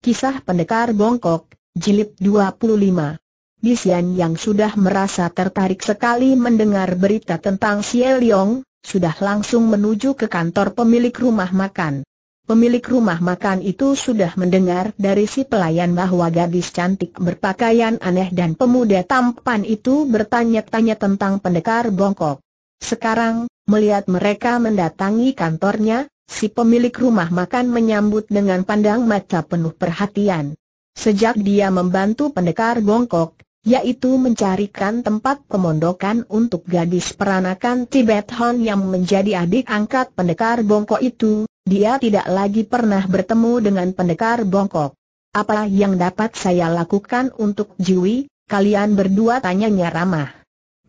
Kisah Pendekar Bongkok, Jilid 25 Bisian yang sudah merasa tertarik sekali mendengar berita tentang Xie Leong, sudah langsung menuju ke kantor pemilik rumah makan. Pemilik rumah makan itu sudah mendengar dari si pelayan bahwa gadis cantik berpakaian aneh dan pemuda tampan itu bertanya-tanya tentang pendekar bongkok. Sekarang, melihat mereka mendatangi kantornya, si pemilik rumah makan menyambut dengan pandang mata penuh perhatian. Sejak dia membantu pendekar Bongkok, yaitu mencarikan tempat pemondokan untuk gadis peranakan Tibet Hon yang menjadi adik angkat pendekar Bongkok itu, dia tidak lagi pernah bertemu dengan pendekar Bongkok. Apa yang dapat saya lakukan untuk Jiwi, kalian berdua tanyanya ramah.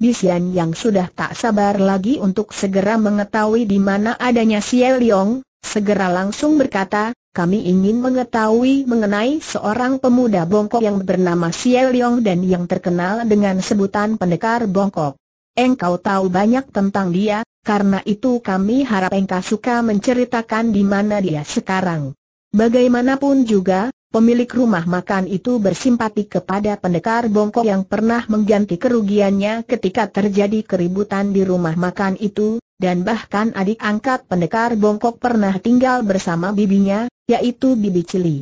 Bisian yang sudah tak sabar lagi untuk segera mengetahui di mana adanya Xie Liong, segera langsung berkata, kami ingin mengetahui mengenai seorang pemuda bongkok yang bernama Xie Liong dan yang terkenal dengan sebutan pendekar bongkok. Engkau tahu banyak tentang dia, karena itu kami harap engkau suka menceritakan di mana dia sekarang. Bagaimanapun juga, Pemilik rumah makan itu bersimpati kepada pendekar bongkok yang pernah mengganti kerugiannya ketika terjadi keributan di rumah makan itu, dan bahkan adik angkat pendekar bongkok pernah tinggal bersama bibinya, yaitu bibi Cili.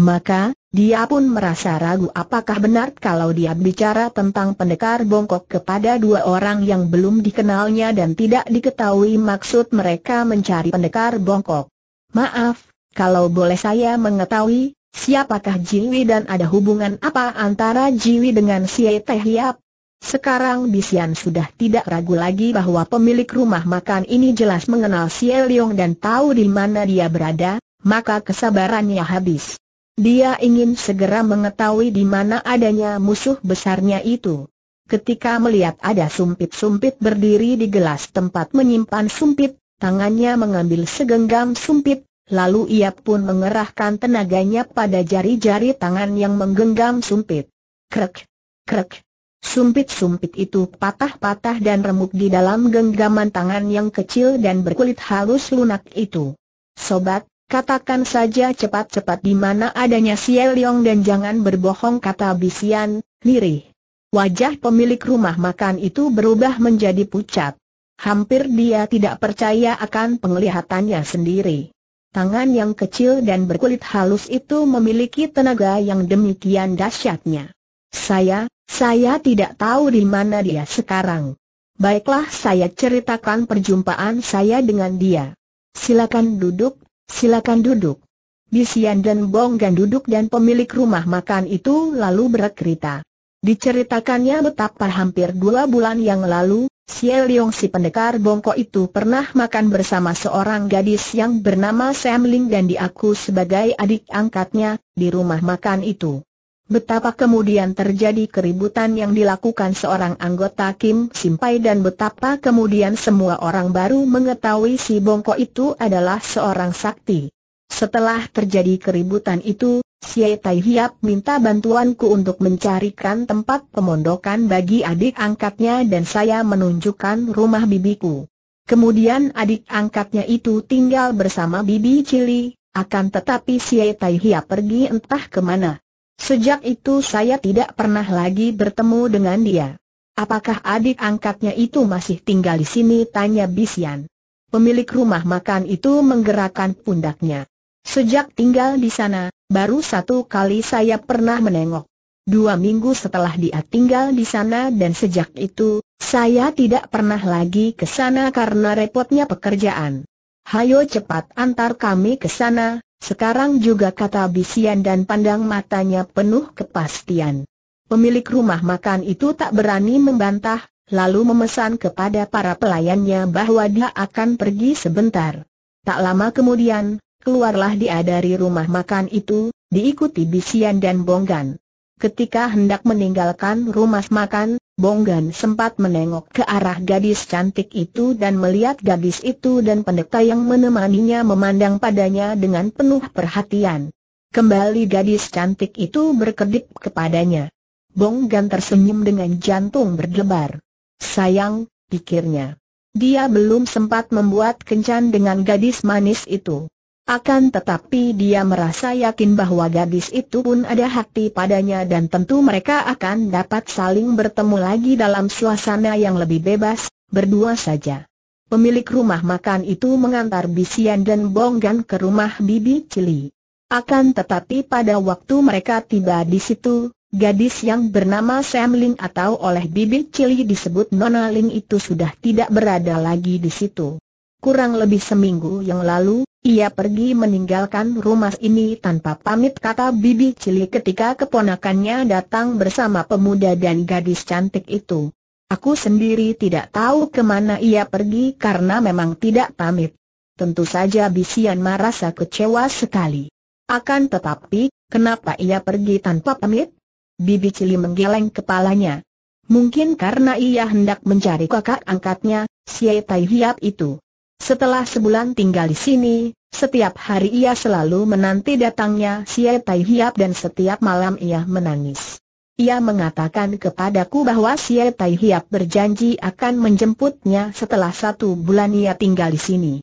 Maka, dia pun merasa ragu apakah benar kalau dia bicara tentang pendekar bongkok kepada dua orang yang belum dikenalnya dan tidak diketahui maksud mereka mencari pendekar bongkok. Maaf, kalau boleh saya mengetahui, Siapakah Jiwi dan ada hubungan apa antara Jiwi dengan si Teh Hiap? Sekarang Bisian sudah tidak ragu lagi bahwa pemilik rumah makan ini jelas mengenal si Leong dan tahu di mana dia berada, maka kesabarannya habis. Dia ingin segera mengetahui di mana adanya musuh besarnya itu. Ketika melihat ada sumpit-sumpit berdiri di gelas tempat menyimpan sumpit, tangannya mengambil segenggam sumpit, Lalu ia pun mengerahkan tenaganya pada jari-jari tangan yang menggenggam sumpit. Krek, krek. Sumpit-sumpit itu patah-patah dan remuk di dalam genggaman tangan yang kecil dan berkulit halus lunak itu. Sobat, katakan saja cepat-cepat di mana adanya Siel Yong dan jangan berbohong kata Bisian, lirih. Wajah pemilik rumah makan itu berubah menjadi pucat. Hampir dia tidak percaya akan penglihatannya sendiri. Tangan yang kecil dan berkulit halus itu memiliki tenaga yang demikian dahsyatnya. Saya, saya tidak tahu di mana dia sekarang. Baiklah saya ceritakan perjumpaan saya dengan dia. Silakan duduk, silakan duduk. Bisian dan Bonggan duduk dan pemilik rumah makan itu lalu berkerita. Diceritakannya betapa hampir dua bulan yang lalu, Xie Liong si pendekar bongkok itu pernah makan bersama seorang gadis yang bernama Sam Ling dan diaku sebagai adik angkatnya, di rumah makan itu. Betapa kemudian terjadi keributan yang dilakukan seorang anggota Kim Simpai dan betapa kemudian semua orang baru mengetahui si bongkok itu adalah seorang sakti. Setelah terjadi keributan itu, Xie Tai Hiap minta bantuanku untuk mencarikan tempat pemondokan bagi adik angkatnya dan saya menunjukkan rumah bibiku. Kemudian adik angkatnya itu tinggal bersama bibi Cili, akan tetapi Xie Tai Hiap pergi entah kemana. Sejak itu saya tidak pernah lagi bertemu dengan dia. Apakah adik angkatnya itu masih tinggal di sini? Tanya Bisian. Pemilik rumah makan itu menggerakkan pundaknya. Sejak tinggal di sana, Baru satu kali saya pernah menengok. Dua minggu setelah dia tinggal di sana dan sejak itu, saya tidak pernah lagi ke sana karena repotnya pekerjaan. Hayo cepat antar kami ke sana, sekarang juga kata Bisian dan pandang matanya penuh kepastian. Pemilik rumah makan itu tak berani membantah, lalu memesan kepada para pelayannya bahwa dia akan pergi sebentar. Tak lama kemudian, Keluarlah dia dari rumah makan itu, diikuti Bisian dan Bonggan. Ketika hendak meninggalkan rumah makan, Bonggan sempat menengok ke arah gadis cantik itu dan melihat gadis itu dan pendeta yang menemaninya memandang padanya dengan penuh perhatian. Kembali gadis cantik itu berkedip kepadanya. Bonggan tersenyum dengan jantung berdebar. Sayang, pikirnya. Dia belum sempat membuat kencan dengan gadis manis itu. Akan tetapi dia merasa yakin bahwa gadis itu pun ada hati padanya dan tentu mereka akan dapat saling bertemu lagi dalam suasana yang lebih bebas, berdua saja. Pemilik rumah makan itu mengantar Bisian dan Bonggan ke rumah Bibi Cili. Akan tetapi pada waktu mereka tiba di situ, gadis yang bernama Sam Ling atau oleh Bibi Cili disebut Nona Ling itu sudah tidak berada lagi di situ. Kurang lebih seminggu yang lalu, ia pergi meninggalkan rumah ini tanpa pamit kata bibi Cili ketika keponakannya datang bersama pemuda dan gadis cantik itu. Aku sendiri tidak tahu kemana ia pergi karena memang tidak pamit. Tentu saja Bisian merasa kecewa sekali. Akan tetapi, kenapa ia pergi tanpa pamit? Bibi Cili menggeleng kepalanya. Mungkin karena ia hendak mencari kakak angkatnya, Sietai Tai Hiap itu. Setelah sebulan tinggal di sini, setiap hari ia selalu menanti datangnya Xie Tai Hiap dan setiap malam ia menangis. Ia mengatakan kepadaku bahwa Xie Tai Hiap berjanji akan menjemputnya setelah satu bulan ia tinggal di sini.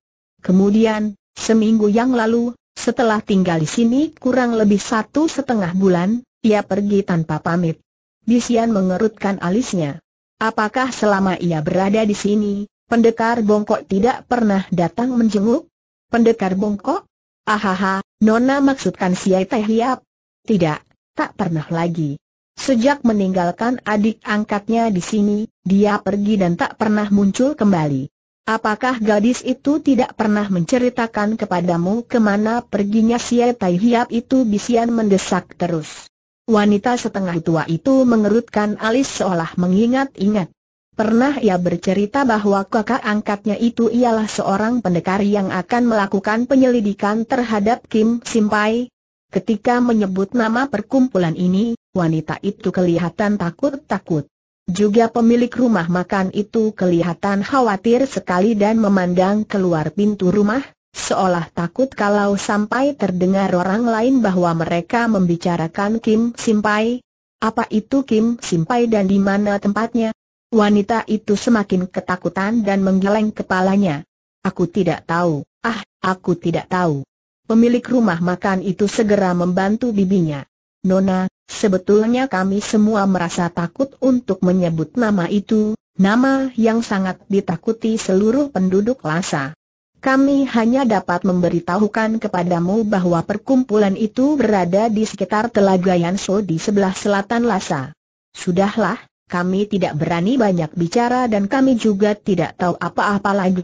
Kemudian, seminggu yang lalu, setelah tinggal di sini kurang lebih satu setengah bulan, ia pergi tanpa pamit. Bisian mengerutkan alisnya. Apakah selama ia berada di sini, Pendekar bongkok tidak pernah datang menjenguk? Pendekar bongkok? Ahaha, Nona maksudkan Si Teh Hiap? Tidak, tak pernah lagi. Sejak meninggalkan adik angkatnya di sini, dia pergi dan tak pernah muncul kembali. Apakah gadis itu tidak pernah menceritakan kepadamu kemana perginya Si Tai Hiap itu bisian mendesak terus? Wanita setengah tua itu mengerutkan alis seolah mengingat-ingat. Pernah ia bercerita bahwa kakak angkatnya itu ialah seorang pendekar yang akan melakukan penyelidikan terhadap Kim Simpai. Ketika menyebut nama perkumpulan ini, wanita itu kelihatan takut-takut. Juga pemilik rumah makan itu kelihatan khawatir sekali dan memandang keluar pintu rumah, seolah takut kalau sampai terdengar orang lain bahwa mereka membicarakan Kim Simpai. Apa itu Kim Simpai dan di mana tempatnya? Wanita itu semakin ketakutan dan menggeleng kepalanya. Aku tidak tahu, ah, aku tidak tahu. Pemilik rumah makan itu segera membantu bibinya. Nona, sebetulnya kami semua merasa takut untuk menyebut nama itu, nama yang sangat ditakuti seluruh penduduk Lhasa. Kami hanya dapat memberitahukan kepadamu bahwa perkumpulan itu berada di sekitar Telaga Yanso di sebelah selatan Lhasa. Sudahlah, kami tidak berani banyak bicara dan kami juga tidak tahu apa-apa lagi.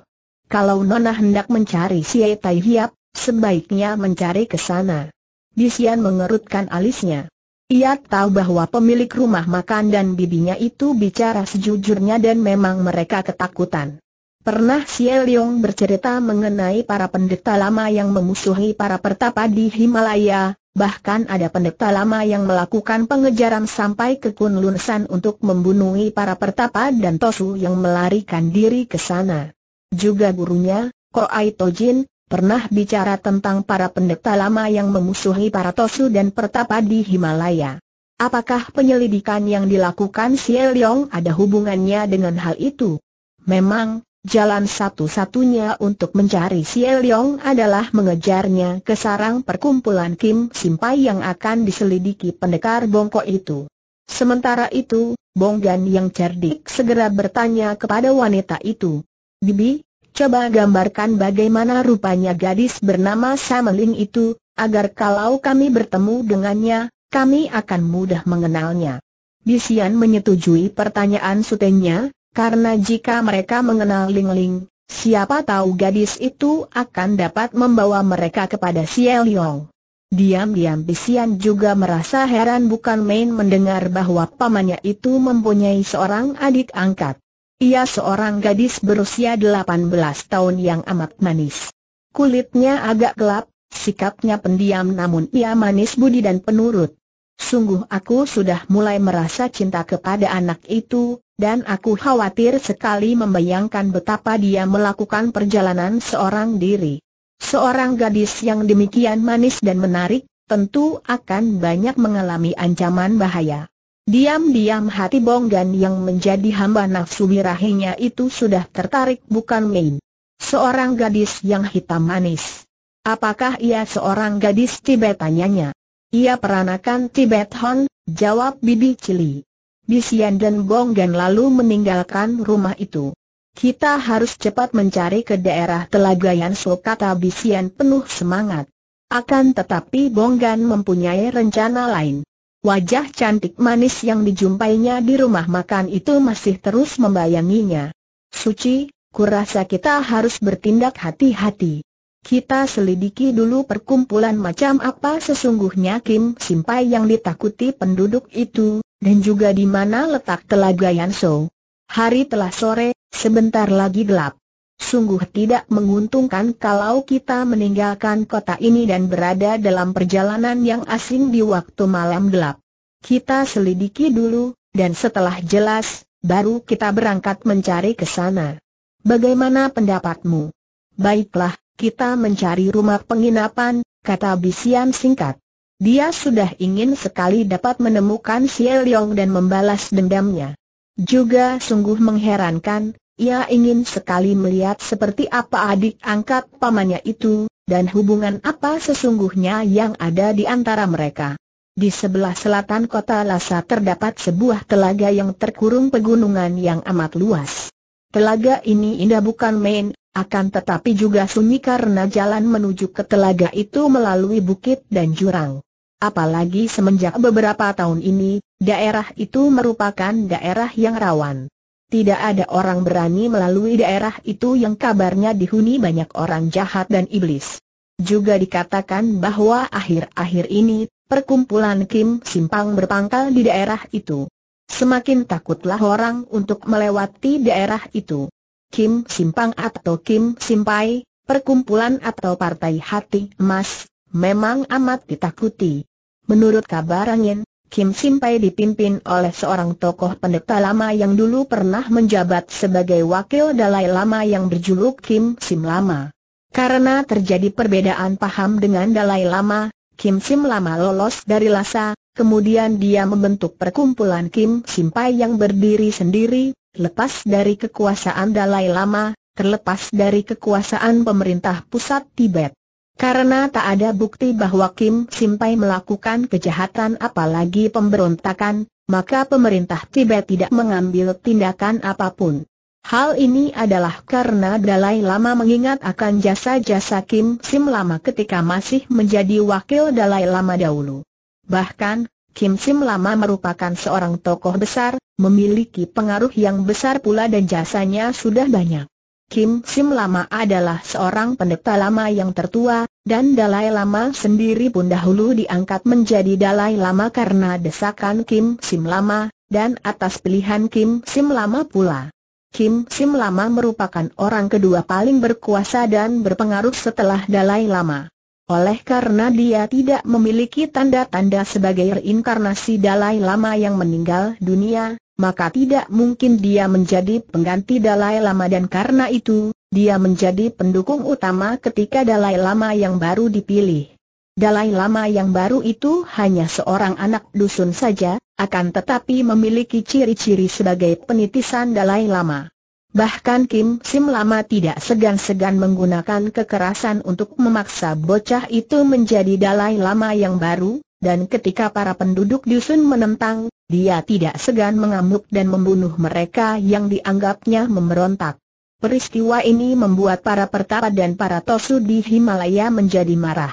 Kalau Nona hendak mencari si Tai Hiap, sebaiknya mencari ke sana. Bisian mengerutkan alisnya. Ia tahu bahwa pemilik rumah makan dan bibinya itu bicara sejujurnya dan memang mereka ketakutan. Pernah si Leong bercerita mengenai para pendeta lama yang memusuhi para pertapa di Himalaya, Bahkan ada pendeta lama yang melakukan pengejaran sampai ke Kunlun San untuk membunuhi para pertapa dan Tosu yang melarikan diri ke sana. Juga gurunya, Ko Tojin, pernah bicara tentang para pendeta lama yang memusuhi para Tosu dan pertapa di Himalaya. Apakah penyelidikan yang dilakukan Xie Liong ada hubungannya dengan hal itu? Memang, Jalan satu-satunya untuk mencari si Elyong adalah mengejarnya ke sarang perkumpulan Kim Simpai yang akan diselidiki pendekar bongkok itu. Sementara itu, Bonggan yang cerdik segera bertanya kepada wanita itu, Bibi, coba gambarkan bagaimana rupanya gadis bernama Sameling itu, agar kalau kami bertemu dengannya, kami akan mudah mengenalnya. Bisian menyetujui pertanyaan sutenya, karena jika mereka mengenal Ling Ling, siapa tahu gadis itu akan dapat membawa mereka kepada Siel Yong. Diam-diam Bisian juga merasa heran bukan main mendengar bahwa pamannya itu mempunyai seorang adik angkat. Ia seorang gadis berusia 18 tahun yang amat manis. Kulitnya agak gelap, sikapnya pendiam namun ia manis budi dan penurut. Sungguh aku sudah mulai merasa cinta kepada anak itu, dan aku khawatir sekali membayangkan betapa dia melakukan perjalanan seorang diri. Seorang gadis yang demikian manis dan menarik, tentu akan banyak mengalami ancaman bahaya. Diam-diam hati Bonggan yang menjadi hamba nafsu birahinya itu sudah tertarik bukan main. Seorang gadis yang hitam manis. Apakah ia seorang gadis Tibet tanyanya? Ia peranakan Tibet Hon, jawab Bibi Cili. Bisian dan Bonggan lalu meninggalkan rumah itu. Kita harus cepat mencari ke daerah Telaga Yanso kata Bisian penuh semangat. Akan tetapi Bonggan mempunyai rencana lain. Wajah cantik manis yang dijumpainya di rumah makan itu masih terus membayanginya. Suci, kurasa kita harus bertindak hati-hati. Kita selidiki dulu perkumpulan macam apa sesungguhnya Kim Simpai yang ditakuti penduduk itu, dan juga di mana letak telaga Yanso. Hari telah sore, sebentar lagi gelap. Sungguh tidak menguntungkan kalau kita meninggalkan kota ini dan berada dalam perjalanan yang asing di waktu malam gelap. Kita selidiki dulu, dan setelah jelas, baru kita berangkat mencari ke sana. Bagaimana pendapatmu? Baiklah, kita mencari rumah penginapan, kata Bisian singkat. Dia sudah ingin sekali dapat menemukan Xie Yong dan membalas dendamnya. Juga sungguh mengherankan, ia ingin sekali melihat seperti apa adik angkat pamannya itu, dan hubungan apa sesungguhnya yang ada di antara mereka. Di sebelah selatan kota Lhasa terdapat sebuah telaga yang terkurung pegunungan yang amat luas. Telaga ini indah bukan main, akan tetapi juga sunyi karena jalan menuju ke telaga itu melalui bukit dan jurang. Apalagi semenjak beberapa tahun ini, daerah itu merupakan daerah yang rawan. Tidak ada orang berani melalui daerah itu yang kabarnya dihuni banyak orang jahat dan iblis. Juga dikatakan bahwa akhir-akhir ini, perkumpulan Kim Simpang berpangkal di daerah itu. Semakin takutlah orang untuk melewati daerah itu. Kim Simpang atau Kim Simpai, perkumpulan atau partai hati emas, memang amat ditakuti. Menurut kabar angin, Kim Simpai dipimpin oleh seorang tokoh pendeta lama yang dulu pernah menjabat sebagai wakil Dalai Lama yang berjuluk Kim Sim Lama. Karena terjadi perbedaan paham dengan Dalai Lama, Kim Sim Lama lolos dari Lhasa, kemudian dia membentuk perkumpulan Kim Simpai yang berdiri sendiri, lepas dari kekuasaan Dalai Lama, terlepas dari kekuasaan pemerintah pusat Tibet. Karena tak ada bukti bahwa Kim Simpai melakukan kejahatan apalagi pemberontakan, maka pemerintah Tibet tidak mengambil tindakan apapun. Hal ini adalah karena Dalai Lama mengingat akan jasa-jasa Kim Sim Lama ketika masih menjadi wakil Dalai Lama dahulu. Bahkan, Kim Sim Lama merupakan seorang tokoh besar, memiliki pengaruh yang besar pula dan jasanya sudah banyak. Kim Sim Lama adalah seorang pendeta lama yang tertua, dan Dalai Lama sendiri pun dahulu diangkat menjadi Dalai Lama karena desakan Kim Sim Lama, dan atas pilihan Kim Sim Lama pula. Kim Sim Lama merupakan orang kedua paling berkuasa dan berpengaruh setelah Dalai Lama. Oleh karena dia tidak memiliki tanda-tanda sebagai reinkarnasi Dalai Lama yang meninggal dunia, maka tidak mungkin dia menjadi pengganti Dalai Lama dan karena itu, dia menjadi pendukung utama ketika Dalai Lama yang baru dipilih. Dalai Lama yang baru itu hanya seorang anak dusun saja, akan tetapi memiliki ciri-ciri sebagai penitisan Dalai Lama. Bahkan Kim Sim Lama tidak segan-segan menggunakan kekerasan untuk memaksa bocah itu menjadi Dalai Lama yang baru, dan ketika para penduduk dusun menentang, dia tidak segan mengamuk dan membunuh mereka yang dianggapnya memberontak. Peristiwa ini membuat para pertapa dan para tosu di Himalaya menjadi marah.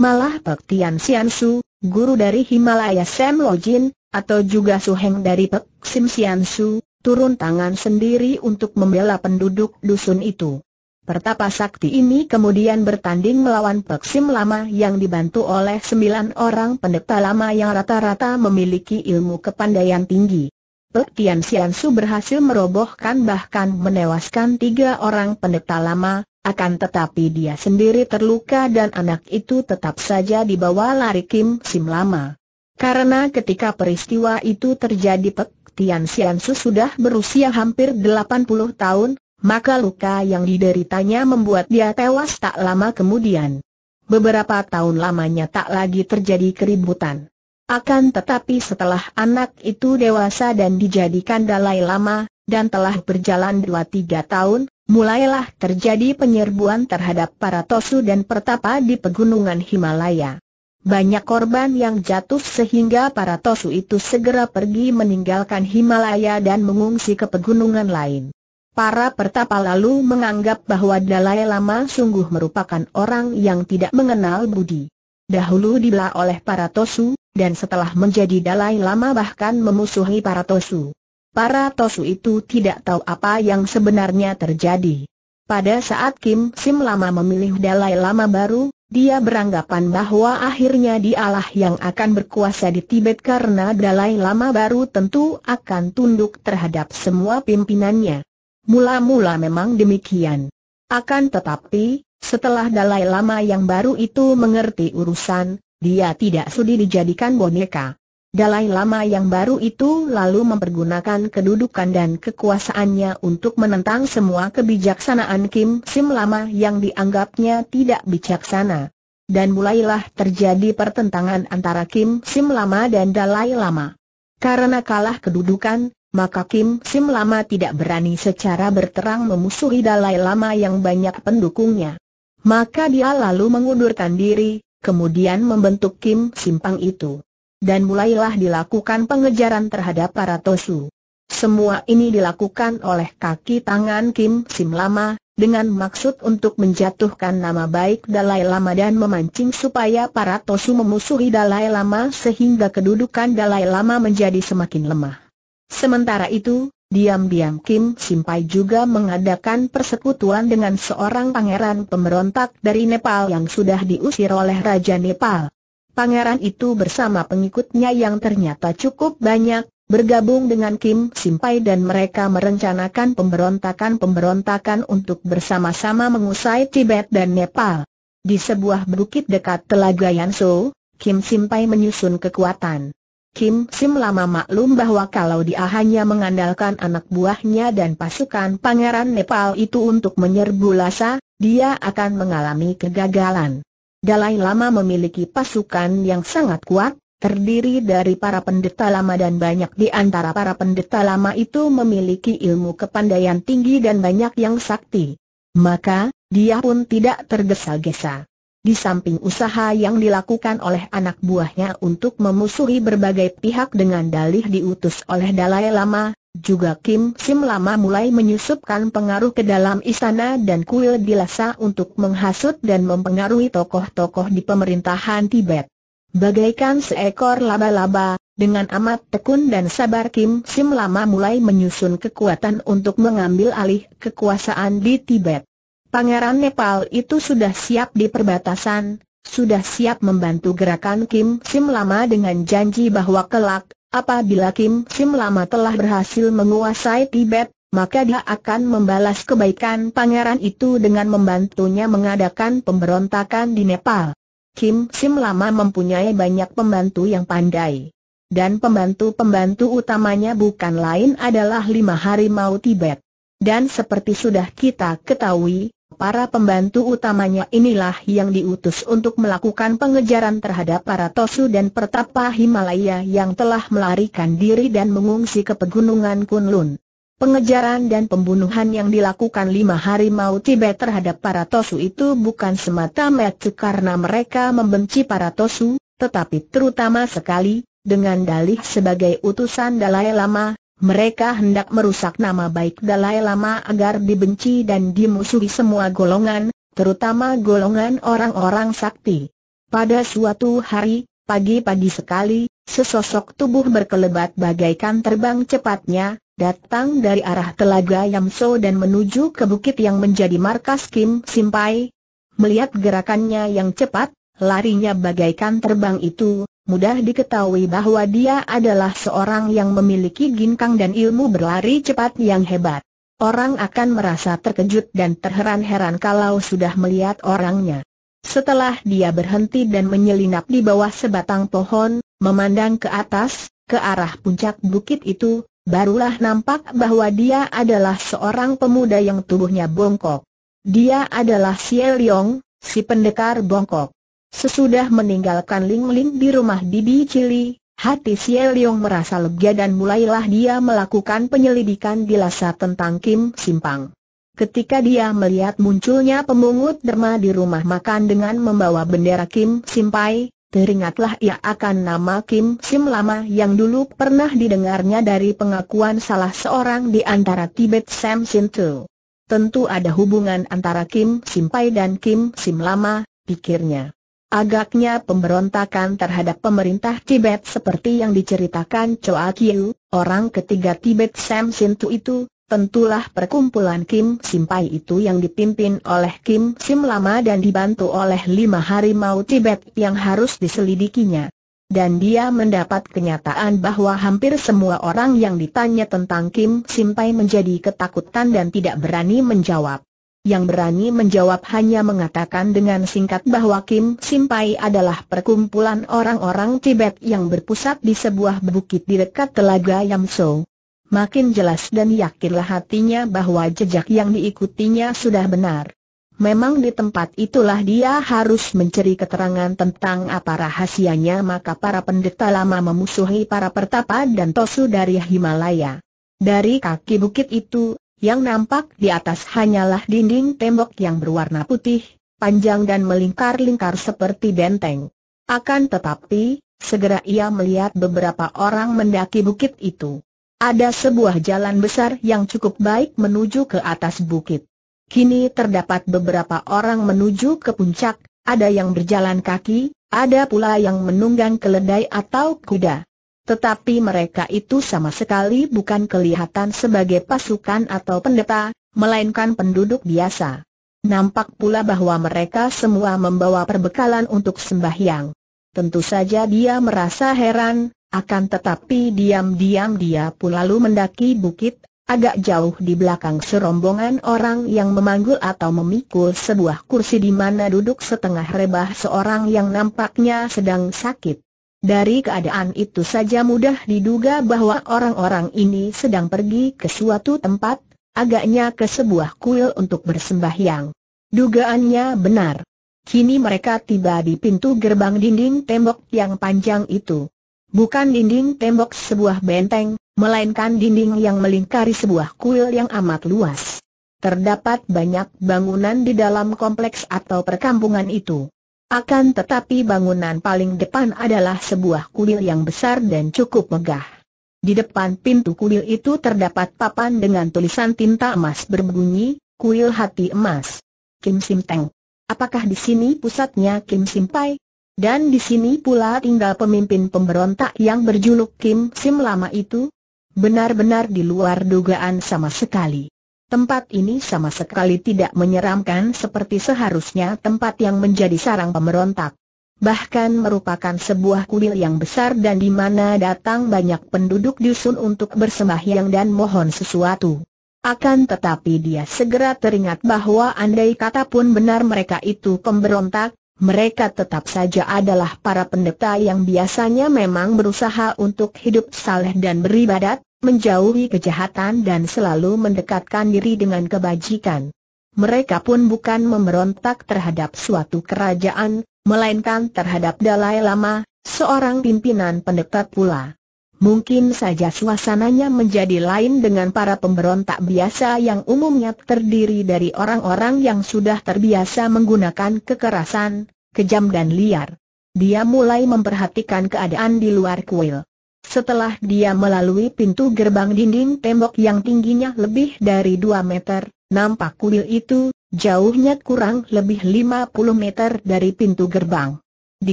Malah Pek Tian Siansu, guru dari Himalaya Sam Lojin, atau juga suheng dari Pek Sim Siansu, turun tangan sendiri untuk membela penduduk dusun itu. Pertapa sakti ini kemudian bertanding melawan Peksim lama yang dibantu oleh sembilan orang pendeta lama yang rata-rata memiliki ilmu kepandaian tinggi. Pek Tian Siansu berhasil merobohkan bahkan menewaskan tiga orang pendeta lama, akan tetapi dia sendiri terluka dan anak itu tetap saja dibawa lari Kim Sim lama. Karena ketika peristiwa itu terjadi Pek Tian Siansu sudah berusia hampir 80 tahun, maka luka yang dideritanya membuat dia tewas tak lama kemudian. Beberapa tahun lamanya tak lagi terjadi keributan. Akan tetapi setelah anak itu dewasa dan dijadikan Dalai Lama, dan telah berjalan dua tiga tahun, mulailah terjadi penyerbuan terhadap para Tosu dan Pertapa di pegunungan Himalaya. Banyak korban yang jatuh sehingga para Tosu itu segera pergi meninggalkan Himalaya dan mengungsi ke pegunungan lain. Para pertapa lalu menganggap bahwa Dalai Lama sungguh merupakan orang yang tidak mengenal budi. Dahulu dibela oleh para Tosu, dan setelah menjadi Dalai Lama bahkan memusuhi para Tosu. Para Tosu itu tidak tahu apa yang sebenarnya terjadi. Pada saat Kim Sim Lama memilih Dalai Lama baru, dia beranggapan bahwa akhirnya dialah yang akan berkuasa di Tibet karena Dalai Lama baru tentu akan tunduk terhadap semua pimpinannya. Mula-mula memang demikian. Akan tetapi, setelah Dalai Lama yang baru itu mengerti urusan, dia tidak sudi dijadikan boneka. Dalai Lama yang baru itu lalu mempergunakan kedudukan dan kekuasaannya untuk menentang semua kebijaksanaan Kim Sim Lama yang dianggapnya tidak bijaksana. Dan mulailah terjadi pertentangan antara Kim Sim Lama dan Dalai Lama. Karena kalah kedudukan, maka Kim Sim Lama tidak berani secara berterang memusuhi Dalai Lama yang banyak pendukungnya. Maka dia lalu mengundurkan diri, kemudian membentuk Kim Simpang itu. Dan mulailah dilakukan pengejaran terhadap para Tosu. Semua ini dilakukan oleh kaki tangan Kim Sim Lama, dengan maksud untuk menjatuhkan nama baik Dalai Lama dan memancing supaya para Tosu memusuhi Dalai Lama sehingga kedudukan Dalai Lama menjadi semakin lemah. Sementara itu, diam-diam Kim Simpai juga mengadakan persekutuan dengan seorang pangeran pemberontak dari Nepal yang sudah diusir oleh Raja Nepal. Pangeran itu bersama pengikutnya yang ternyata cukup banyak, bergabung dengan Kim Simpai dan mereka merencanakan pemberontakan-pemberontakan untuk bersama-sama mengusai Tibet dan Nepal. Di sebuah bukit dekat Telaga Yanso, Kim Simpai menyusun kekuatan. Kim Sim lama maklum bahwa kalau dia hanya mengandalkan anak buahnya dan pasukan pangeran Nepal itu untuk menyerbu Lhasa, dia akan mengalami kegagalan. Dalai Lama memiliki pasukan yang sangat kuat, terdiri dari para pendeta lama dan banyak di antara para pendeta lama itu memiliki ilmu kepandaian tinggi dan banyak yang sakti. Maka, dia pun tidak tergesa-gesa. Di samping usaha yang dilakukan oleh anak buahnya untuk memusuhi berbagai pihak dengan dalih diutus oleh Dalai Lama, juga Kim Sim Lama mulai menyusupkan pengaruh ke dalam istana dan kuil di Lhasa untuk menghasut dan mempengaruhi tokoh-tokoh di pemerintahan Tibet. Bagaikan seekor laba-laba, dengan amat tekun dan sabar Kim Sim Lama mulai menyusun kekuatan untuk mengambil alih kekuasaan di Tibet. Pangeran Nepal itu sudah siap di perbatasan, sudah siap membantu gerakan Kim Sim Lama dengan janji bahwa kelak, apabila Kim Sim Lama telah berhasil menguasai Tibet, maka dia akan membalas kebaikan pangeran itu dengan membantunya mengadakan pemberontakan di Nepal. Kim Sim Lama mempunyai banyak pembantu yang pandai. Dan pembantu-pembantu utamanya bukan lain adalah lima harimau Tibet. Dan seperti sudah kita ketahui, para pembantu utamanya inilah yang diutus untuk melakukan pengejaran terhadap para Tosu dan Pertapa Himalaya yang telah melarikan diri dan mengungsi ke pegunungan Kunlun. Pengejaran dan pembunuhan yang dilakukan lima hari harimau Tibet terhadap para Tosu itu bukan semata-mata karena mereka membenci para Tosu, tetapi terutama sekali, dengan dalih sebagai utusan Dalai Lama, mereka hendak merusak nama baik Dalai Lama agar dibenci dan dimusuhi semua golongan, terutama golongan orang-orang sakti. Pada suatu hari, pagi-pagi sekali, sesosok tubuh berkelebat bagaikan terbang cepatnya, datang dari arah telaga Yamso dan menuju ke bukit yang menjadi markas Kim Simpai. Melihat gerakannya yang cepat, larinya bagaikan terbang itu, mudah diketahui bahwa dia adalah seorang yang memiliki ginkang dan ilmu berlari cepat yang hebat. Orang akan merasa terkejut dan terheran-heran kalau sudah melihat orangnya. Setelah dia berhenti dan menyelinap di bawah sebatang pohon, memandang ke atas, ke arah puncak bukit itu, barulah nampak bahwa dia adalah seorang pemuda yang tubuhnya bongkok. Dia adalah Xie Liong, si pendekar bongkok. Sesudah meninggalkan Ling Ling di rumah Bibi Cili, hati Xie Leong merasa lega dan mulailah dia melakukan penyelidikan di Lasa tentang Kim Simpang. Ketika dia melihat munculnya pemungut derma di rumah makan dengan membawa bendera Kim Simpai, teringatlah ia akan nama Kim Sim lama yang dulu pernah didengarnya dari pengakuan salah seorang di antara Tibet Sam Sintu. Tentu ada hubungan antara Kim Simpai dan Kim Sim lama, pikirnya. Agaknya pemberontakan terhadap pemerintah Tibet seperti yang diceritakan Choa Kiu, orang ketiga Tibet Sam Sintu itu, tentulah perkumpulan Kim Simpai itu yang dipimpin oleh Kim Sim Lama dan dibantu oleh lima harimau Tibet yang harus diselidikinya. Dan dia mendapat kenyataan bahwa hampir semua orang yang ditanya tentang Kim Simpai menjadi ketakutan dan tidak berani menjawab yang berani menjawab hanya mengatakan dengan singkat bahwa Kim Simpai adalah perkumpulan orang-orang Tibet yang berpusat di sebuah bukit di dekat Telaga Yamso. Makin jelas dan yakinlah hatinya bahwa jejak yang diikutinya sudah benar. Memang di tempat itulah dia harus mencari keterangan tentang apa rahasianya maka para pendeta lama memusuhi para pertapa dan tosu dari Himalaya. Dari kaki bukit itu, yang nampak di atas hanyalah dinding tembok yang berwarna putih, panjang dan melingkar-lingkar seperti benteng. Akan tetapi, segera ia melihat beberapa orang mendaki bukit itu. Ada sebuah jalan besar yang cukup baik menuju ke atas bukit. Kini terdapat beberapa orang menuju ke puncak, ada yang berjalan kaki, ada pula yang menunggang keledai atau kuda. Tetapi mereka itu sama sekali bukan kelihatan sebagai pasukan atau pendeta, melainkan penduduk biasa. Nampak pula bahwa mereka semua membawa perbekalan untuk sembahyang. Tentu saja dia merasa heran, akan tetapi diam-diam dia pun lalu mendaki bukit, agak jauh di belakang serombongan orang yang memanggul atau memikul sebuah kursi di mana duduk setengah rebah seorang yang nampaknya sedang sakit. Dari keadaan itu saja mudah diduga bahwa orang-orang ini sedang pergi ke suatu tempat, agaknya ke sebuah kuil untuk bersembahyang. Dugaannya benar. Kini mereka tiba di pintu gerbang dinding tembok yang panjang itu. Bukan dinding tembok sebuah benteng, melainkan dinding yang melingkari sebuah kuil yang amat luas. Terdapat banyak bangunan di dalam kompleks atau perkampungan itu. Akan tetapi bangunan paling depan adalah sebuah kuil yang besar dan cukup megah. Di depan pintu kuil itu terdapat papan dengan tulisan tinta emas berbunyi, Kuil Hati Emas. Kim Sim Teng. Apakah di sini pusatnya Kim Sim Pai? Dan di sini pula tinggal pemimpin pemberontak yang berjuluk Kim Sim lama itu? Benar-benar di luar dugaan sama sekali. Tempat ini sama sekali tidak menyeramkan seperti seharusnya tempat yang menjadi sarang pemberontak. Bahkan merupakan sebuah kuil yang besar dan di mana datang banyak penduduk dusun untuk bersembahyang dan mohon sesuatu. Akan tetapi dia segera teringat bahwa andai kata pun benar mereka itu pemberontak, mereka tetap saja adalah para pendeta yang biasanya memang berusaha untuk hidup saleh dan beribadat, menjauhi kejahatan dan selalu mendekatkan diri dengan kebajikan. Mereka pun bukan memberontak terhadap suatu kerajaan, melainkan terhadap Dalai Lama, seorang pimpinan pendekat pula. Mungkin saja suasananya menjadi lain dengan para pemberontak biasa yang umumnya terdiri dari orang-orang yang sudah terbiasa menggunakan kekerasan, kejam dan liar. Dia mulai memperhatikan keadaan di luar kuil. Setelah dia melalui pintu gerbang dinding tembok yang tingginya lebih dari 2 meter, nampak kuil itu, jauhnya kurang lebih 50 meter dari pintu gerbang. Di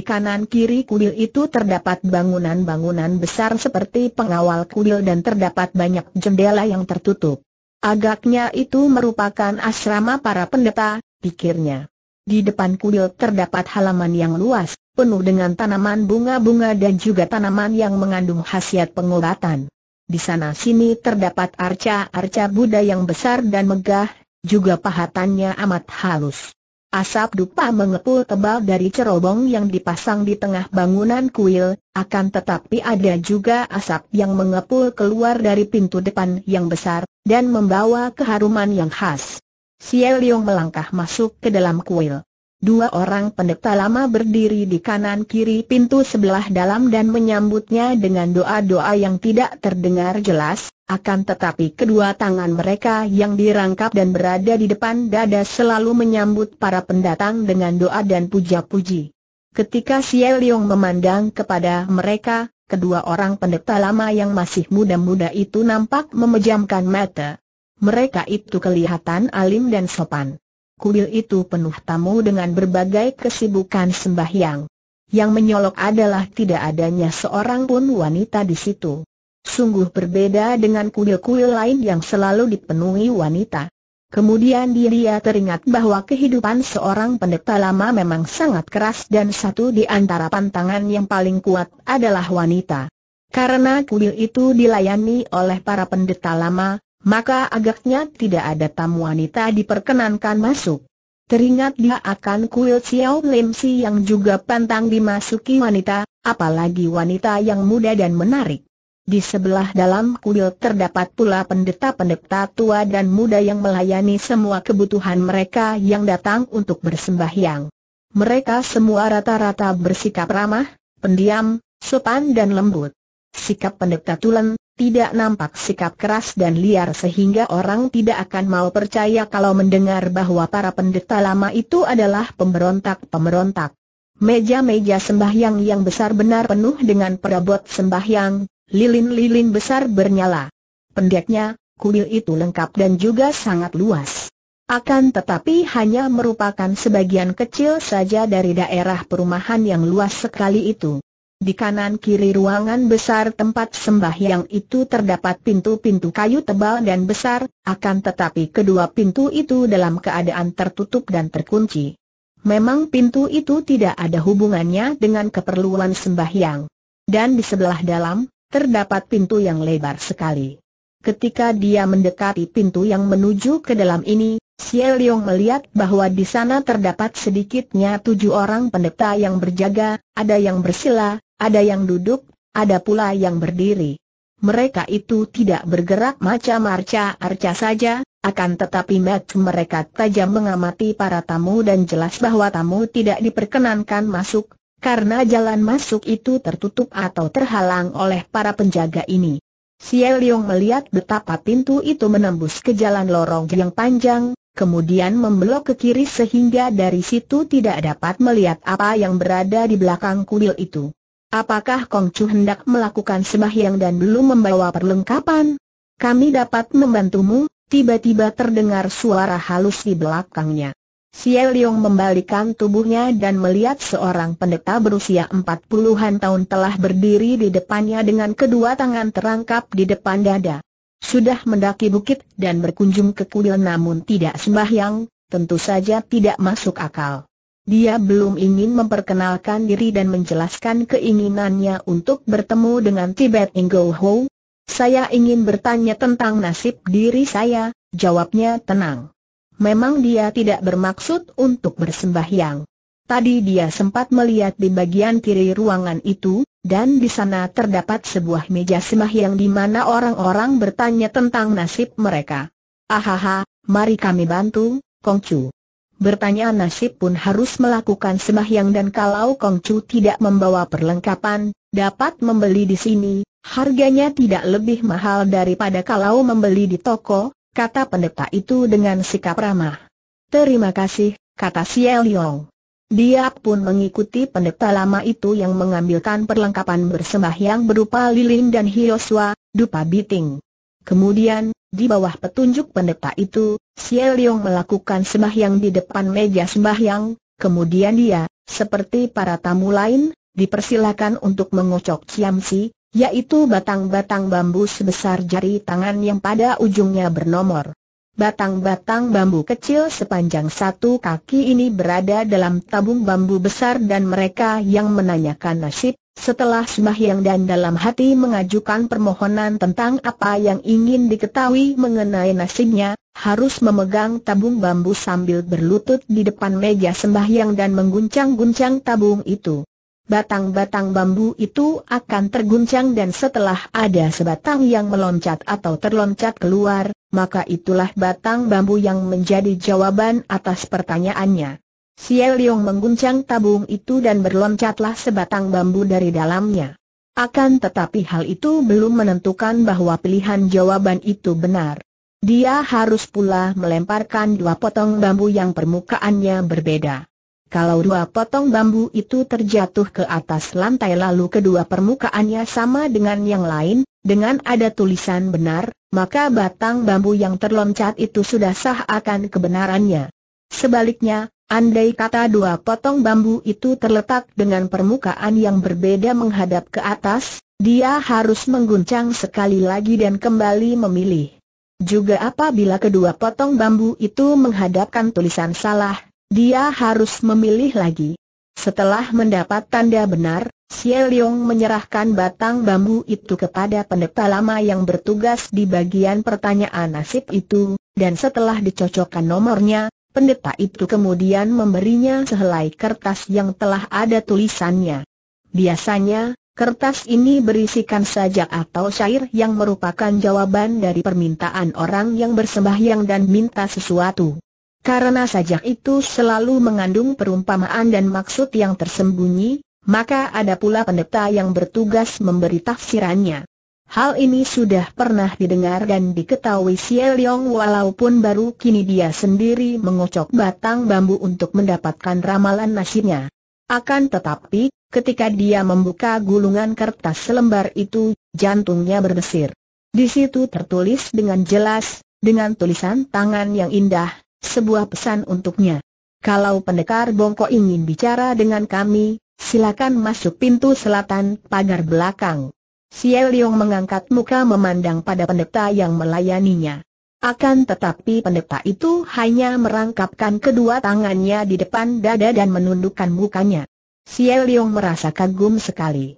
kanan kiri kuil itu terdapat bangunan-bangunan besar seperti pengawal kuil dan terdapat banyak jendela yang tertutup. Agaknya itu merupakan asrama para pendeta, pikirnya. Di depan kuil terdapat halaman yang luas, penuh dengan tanaman bunga-bunga dan juga tanaman yang mengandung khasiat pengobatan. Di sana sini terdapat arca-arca Buddha yang besar dan megah, juga pahatannya amat halus. Asap dupa mengepul tebal dari cerobong yang dipasang di tengah bangunan kuil, akan tetapi ada juga asap yang mengepul keluar dari pintu depan yang besar, dan membawa keharuman yang khas. Xie Liong melangkah masuk ke dalam kuil. Dua orang pendeta lama berdiri di kanan-kiri pintu sebelah dalam dan menyambutnya dengan doa-doa yang tidak terdengar jelas, akan tetapi kedua tangan mereka yang dirangkap dan berada di depan dada selalu menyambut para pendatang dengan doa dan puja-puji. Ketika Xie Leong memandang kepada mereka, kedua orang pendeta lama yang masih muda-muda itu nampak memejamkan mata. Mereka itu kelihatan alim dan sopan. Kuil itu penuh tamu dengan berbagai kesibukan sembahyang. Yang menyolok adalah tidak adanya seorang pun wanita di situ. Sungguh berbeda dengan kuil-kuil lain yang selalu dipenuhi wanita. Kemudian dia teringat bahwa kehidupan seorang pendeta lama memang sangat keras dan satu di antara pantangan yang paling kuat adalah wanita. Karena kuil itu dilayani oleh para pendeta lama, maka agaknya tidak ada tamu wanita diperkenankan masuk. Teringat dia akan kuil Xiao Lim Si yang juga pantang dimasuki wanita, apalagi wanita yang muda dan menarik. Di sebelah dalam kuil terdapat pula pendeta-pendeta tua dan muda yang melayani semua kebutuhan mereka yang datang untuk bersembahyang. Mereka semua rata-rata bersikap ramah, pendiam, sopan dan lembut. Sikap pendeta Tulen, tidak nampak sikap keras dan liar sehingga orang tidak akan mau percaya kalau mendengar bahwa para pendeta lama itu adalah pemberontak-pemberontak. Meja-meja sembahyang yang besar benar penuh dengan perabot sembahyang, lilin-lilin besar bernyala. Pendeknya, kuil itu lengkap dan juga sangat luas. Akan tetapi hanya merupakan sebagian kecil saja dari daerah perumahan yang luas sekali itu. Di kanan kiri ruangan besar tempat sembahyang itu terdapat pintu-pintu kayu tebal dan besar, akan tetapi kedua pintu itu dalam keadaan tertutup dan terkunci. Memang pintu itu tidak ada hubungannya dengan keperluan sembahyang. Dan di sebelah dalam, terdapat pintu yang lebar sekali. Ketika dia mendekati pintu yang menuju ke dalam ini, Xie melihat bahwa di sana terdapat sedikitnya tujuh orang pendeta yang berjaga, ada yang bersila, ada yang duduk, ada pula yang berdiri. Mereka itu tidak bergerak macam arca-arca saja, akan tetapi match mereka tajam mengamati para tamu dan jelas bahwa tamu tidak diperkenankan masuk, karena jalan masuk itu tertutup atau terhalang oleh para penjaga ini. Siel Leong melihat betapa pintu itu menembus ke jalan lorong yang panjang, kemudian membelok ke kiri sehingga dari situ tidak dapat melihat apa yang berada di belakang kuil itu. Apakah Kong Chu hendak melakukan sembahyang dan belum membawa perlengkapan? Kami dapat membantumu, tiba-tiba terdengar suara halus di belakangnya. Xie Leong membalikkan tubuhnya dan melihat seorang pendeta berusia empat puluhan tahun telah berdiri di depannya dengan kedua tangan terangkap di depan dada. Sudah mendaki bukit dan berkunjung ke kuil namun tidak sembahyang, tentu saja tidak masuk akal. Dia belum ingin memperkenalkan diri dan menjelaskan keinginannya untuk bertemu dengan Tibet Ingo Ho. Saya ingin bertanya tentang nasib diri saya, jawabnya tenang. Memang dia tidak bermaksud untuk bersembahyang. Tadi dia sempat melihat di bagian kiri ruangan itu, dan di sana terdapat sebuah meja sembahyang di mana orang-orang bertanya tentang nasib mereka. Ahaha, mari kami bantu, Kongcu bertanya nasib pun harus melakukan sembahyang dan kalau Kong Chu tidak membawa perlengkapan, dapat membeli di sini, harganya tidak lebih mahal daripada kalau membeli di toko, kata pendeta itu dengan sikap ramah. Terima kasih, kata Xie Liong. Dia pun mengikuti pendeta lama itu yang mengambilkan perlengkapan bersembahyang berupa lilin dan hioswa, dupa biting. Kemudian, di bawah petunjuk pendeta itu, Xie Liong melakukan sembahyang di depan meja sembahyang, kemudian dia, seperti para tamu lain, dipersilakan untuk mengocok ciamsi, yaitu batang-batang bambu sebesar jari tangan yang pada ujungnya bernomor. Batang-batang bambu kecil sepanjang satu kaki ini berada dalam tabung bambu besar dan mereka yang menanyakan nasib, setelah Sembahyang dan dalam hati mengajukan permohonan tentang apa yang ingin diketahui mengenai nasibnya, harus memegang tabung bambu sambil berlutut di depan meja Sembahyang dan mengguncang-guncang tabung itu. Batang-batang bambu itu akan terguncang dan setelah ada sebatang yang meloncat atau terloncat keluar, maka itulah batang bambu yang menjadi jawaban atas pertanyaannya. Xie Leong mengguncang tabung itu dan berloncatlah sebatang bambu dari dalamnya. Akan tetapi hal itu belum menentukan bahwa pilihan jawaban itu benar. Dia harus pula melemparkan dua potong bambu yang permukaannya berbeda. Kalau dua potong bambu itu terjatuh ke atas lantai lalu kedua permukaannya sama dengan yang lain, dengan ada tulisan benar, maka batang bambu yang terloncat itu sudah sah akan kebenarannya. Sebaliknya, Andai kata dua potong bambu itu terletak dengan permukaan yang berbeda menghadap ke atas, dia harus mengguncang sekali lagi dan kembali memilih. Juga apabila kedua potong bambu itu menghadapkan tulisan salah, dia harus memilih lagi. Setelah mendapat tanda benar, Xie Liong menyerahkan batang bambu itu kepada pendeta lama yang bertugas di bagian pertanyaan nasib itu, dan setelah dicocokkan nomornya, Pendeta itu kemudian memberinya sehelai kertas yang telah ada tulisannya. Biasanya, kertas ini berisikan sajak atau syair yang merupakan jawaban dari permintaan orang yang bersembahyang dan minta sesuatu. Karena sajak itu selalu mengandung perumpamaan dan maksud yang tersembunyi, maka ada pula pendeta yang bertugas memberi tafsirannya. Hal ini sudah pernah didengar dan diketahui Xie Yong, walaupun baru kini dia sendiri mengocok batang bambu untuk mendapatkan ramalan nasibnya. Akan tetapi, ketika dia membuka gulungan kertas selembar itu, jantungnya berdesir. Di situ tertulis dengan jelas, dengan tulisan tangan yang indah, sebuah pesan untuknya. Kalau pendekar bongko ingin bicara dengan kami, silakan masuk pintu selatan pagar belakang. Xiao Liang mengangkat muka memandang pada pendeta yang melayaninya. Akan tetapi pendeta itu hanya merangkapkan kedua tangannya di depan dada dan menundukkan mukanya. Xiao Liang merasa kagum sekali.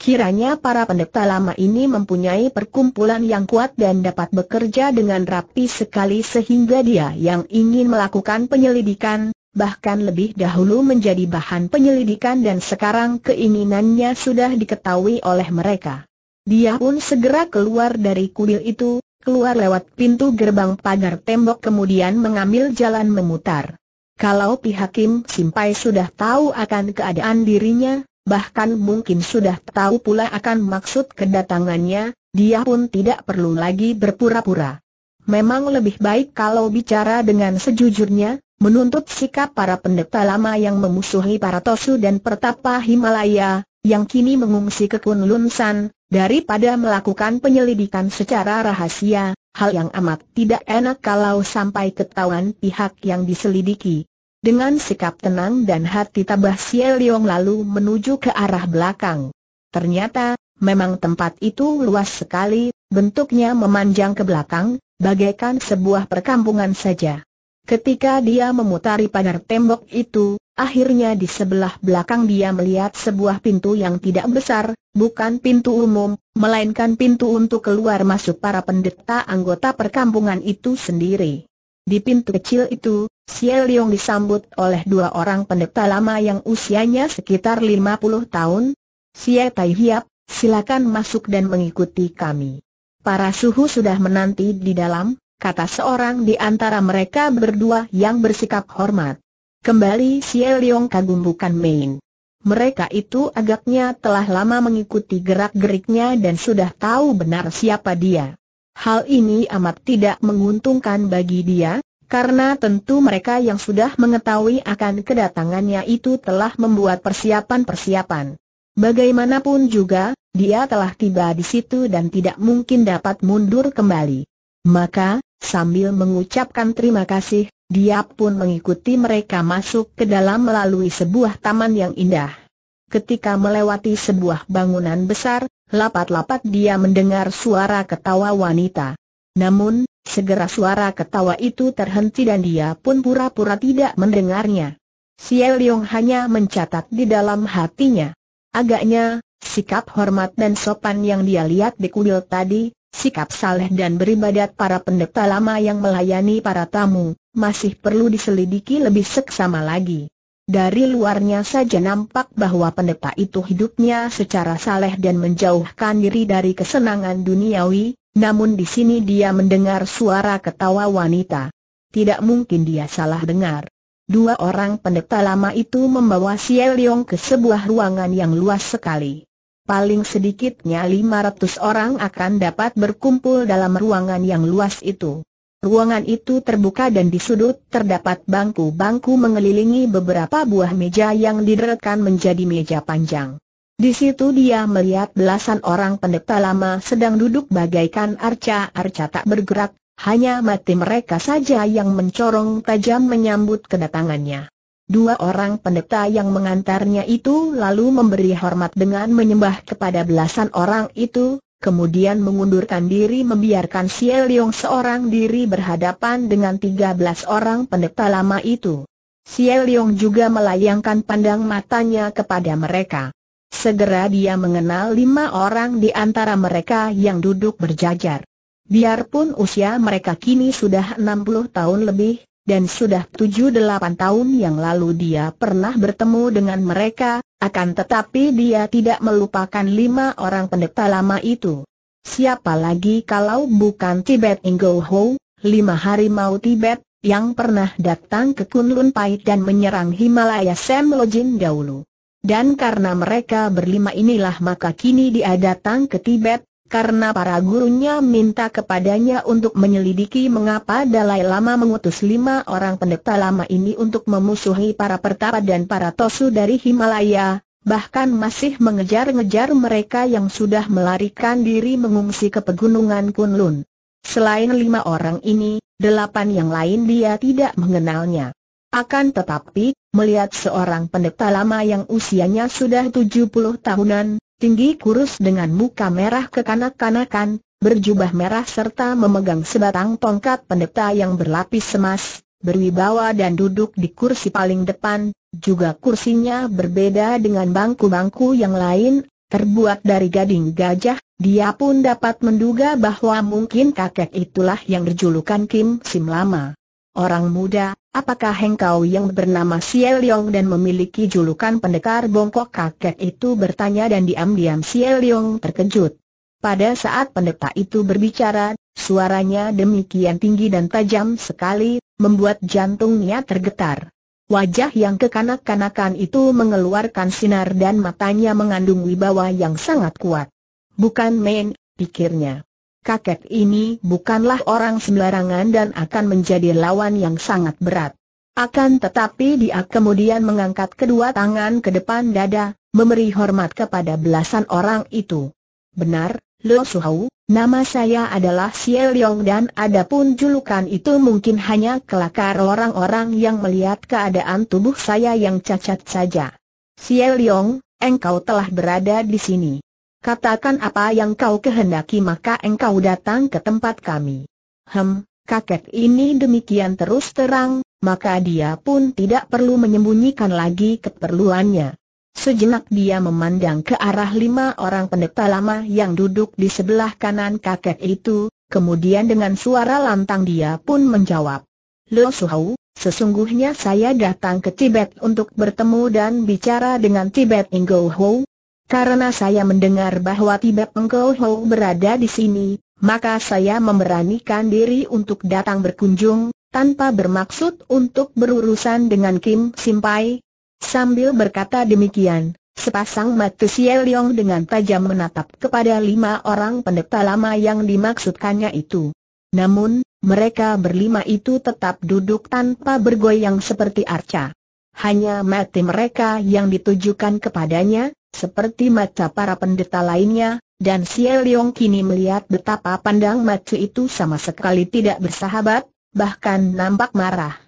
Kiranya para pendeta lama ini mempunyai perkumpulan yang kuat dan dapat bekerja dengan rapi sekali sehingga dia yang ingin melakukan penyelidikan, bahkan lebih dahulu menjadi bahan penyelidikan dan sekarang keinginannya sudah diketahui oleh mereka. Dia pun segera keluar dari kuil itu, keluar lewat pintu gerbang pagar tembok kemudian mengambil jalan memutar. Kalau pihak Kim Simpai sudah tahu akan keadaan dirinya, bahkan mungkin sudah tahu pula akan maksud kedatangannya, dia pun tidak perlu lagi berpura-pura. Memang lebih baik kalau bicara dengan sejujurnya, menuntut sikap para pendeta lama yang memusuhi para Tosu dan Pertapa Himalaya, yang kini mengungsi ke Kunlun San, daripada melakukan penyelidikan secara rahasia, hal yang amat tidak enak kalau sampai ketahuan pihak yang diselidiki. Dengan sikap tenang dan hati tabah Xie Leong lalu menuju ke arah belakang. Ternyata, memang tempat itu luas sekali, bentuknya memanjang ke belakang, bagaikan sebuah perkampungan saja. Ketika dia memutari pagar tembok itu, akhirnya di sebelah belakang dia melihat sebuah pintu yang tidak besar, bukan pintu umum, melainkan pintu untuk keluar masuk para pendeta anggota perkampungan itu sendiri. Di pintu kecil itu, Xie Leong disambut oleh dua orang pendeta lama yang usianya sekitar 50 tahun. Xie Tai Hiap, silakan masuk dan mengikuti kami. Para suhu sudah menanti di dalam, kata seorang di antara mereka berdua yang bersikap hormat. Kembali Xie Leong kagum bukan main. Mereka itu agaknya telah lama mengikuti gerak-geriknya dan sudah tahu benar siapa dia. Hal ini amat tidak menguntungkan bagi dia, karena tentu mereka yang sudah mengetahui akan kedatangannya itu telah membuat persiapan-persiapan. Bagaimanapun juga, dia telah tiba di situ dan tidak mungkin dapat mundur kembali. Maka, Sambil mengucapkan terima kasih, dia pun mengikuti mereka masuk ke dalam melalui sebuah taman yang indah. Ketika melewati sebuah bangunan besar, lapat-lapat dia mendengar suara ketawa wanita. Namun, segera suara ketawa itu terhenti dan dia pun pura-pura tidak mendengarnya. Siel Leong hanya mencatat di dalam hatinya. Agaknya, sikap hormat dan sopan yang dia lihat di kuil tadi, Sikap saleh dan beribadat para pendeta lama yang melayani para tamu, masih perlu diselidiki lebih seksama lagi. Dari luarnya saja nampak bahwa pendeta itu hidupnya secara saleh dan menjauhkan diri dari kesenangan duniawi, namun di sini dia mendengar suara ketawa wanita. Tidak mungkin dia salah dengar. Dua orang pendeta lama itu membawa Siel Yong ke sebuah ruangan yang luas sekali paling sedikitnya 500 orang akan dapat berkumpul dalam ruangan yang luas itu. Ruangan itu terbuka dan di sudut terdapat bangku-bangku mengelilingi beberapa buah meja yang diderekan menjadi meja panjang. Di situ dia melihat belasan orang pendeta lama sedang duduk bagaikan arca-arca tak bergerak, hanya mati mereka saja yang mencorong tajam menyambut kedatangannya. Dua orang pendeta yang mengantarnya itu lalu memberi hormat dengan menyembah kepada belasan orang itu, kemudian mengundurkan diri membiarkan Xie Leong seorang diri berhadapan dengan 13 orang pendeta lama itu. Xie Leong juga melayangkan pandang matanya kepada mereka. Segera dia mengenal lima orang di antara mereka yang duduk berjajar. Biarpun usia mereka kini sudah 60 tahun lebih, dan sudah tujuh delapan tahun yang lalu dia pernah bertemu dengan mereka, akan tetapi dia tidak melupakan lima orang pendeta lama itu. Siapa lagi kalau bukan Tibet Ingo Ho, lima harimau Tibet, yang pernah datang ke Kunlun dan menyerang Himalaya Semlojin dahulu. Dan karena mereka berlima inilah maka kini dia datang ke Tibet, karena para gurunya minta kepadanya untuk menyelidiki mengapa Dalai Lama mengutus lima orang pendeta lama ini untuk memusuhi para pertapa dan para tosu dari Himalaya, bahkan masih mengejar-ngejar mereka yang sudah melarikan diri mengungsi ke pegunungan Kunlun. Selain lima orang ini, delapan yang lain dia tidak mengenalnya. Akan tetapi, melihat seorang pendeta lama yang usianya sudah 70 tahunan, tinggi kurus dengan muka merah kekanak-kanakan, berjubah merah serta memegang sebatang tongkat pendeta yang berlapis emas, berwibawa dan duduk di kursi paling depan, juga kursinya berbeda dengan bangku-bangku yang lain, terbuat dari gading gajah, dia pun dapat menduga bahwa mungkin kakek itulah yang berjulukan Kim Sim Lama. Orang muda, apakah engkau yang bernama Xie Yong dan memiliki julukan pendekar bongkok kakek itu bertanya dan diam-diam Xie Yong terkejut. Pada saat pendeta itu berbicara, suaranya demikian tinggi dan tajam sekali, membuat jantungnya tergetar. Wajah yang kekanak-kanakan itu mengeluarkan sinar dan matanya mengandung wibawa yang sangat kuat. Bukan main, pikirnya kakek ini bukanlah orang sembarangan dan akan menjadi lawan yang sangat berat. Akan tetapi dia kemudian mengangkat kedua tangan ke depan dada, memberi hormat kepada belasan orang itu. Benar, Lo Suhau, nama saya adalah Xie Liong dan adapun julukan itu mungkin hanya kelakar orang-orang yang melihat keadaan tubuh saya yang cacat saja. Xie Liong, engkau telah berada di sini. Katakan apa yang kau kehendaki maka engkau datang ke tempat kami. Hem, kakek ini demikian terus terang, maka dia pun tidak perlu menyembunyikan lagi keperluannya. Sejenak dia memandang ke arah lima orang pendeta lama yang duduk di sebelah kanan kakek itu, kemudian dengan suara lantang dia pun menjawab. Lo Suhau, sesungguhnya saya datang ke Tibet untuk bertemu dan bicara dengan Tibet Ingo Ho, karena saya mendengar bahwa Tibet Engkau Ho berada di sini, maka saya memberanikan diri untuk datang berkunjung, tanpa bermaksud untuk berurusan dengan Kim Simpai. Sambil berkata demikian, sepasang mata Xie Leong dengan tajam menatap kepada lima orang pendeta lama yang dimaksudkannya itu. Namun, mereka berlima itu tetap duduk tanpa bergoyang seperti arca. Hanya mati mereka yang ditujukan kepadanya, seperti mata para pendeta lainnya, dan Xie Leong kini melihat betapa pandang macu itu sama sekali tidak bersahabat, bahkan nampak marah.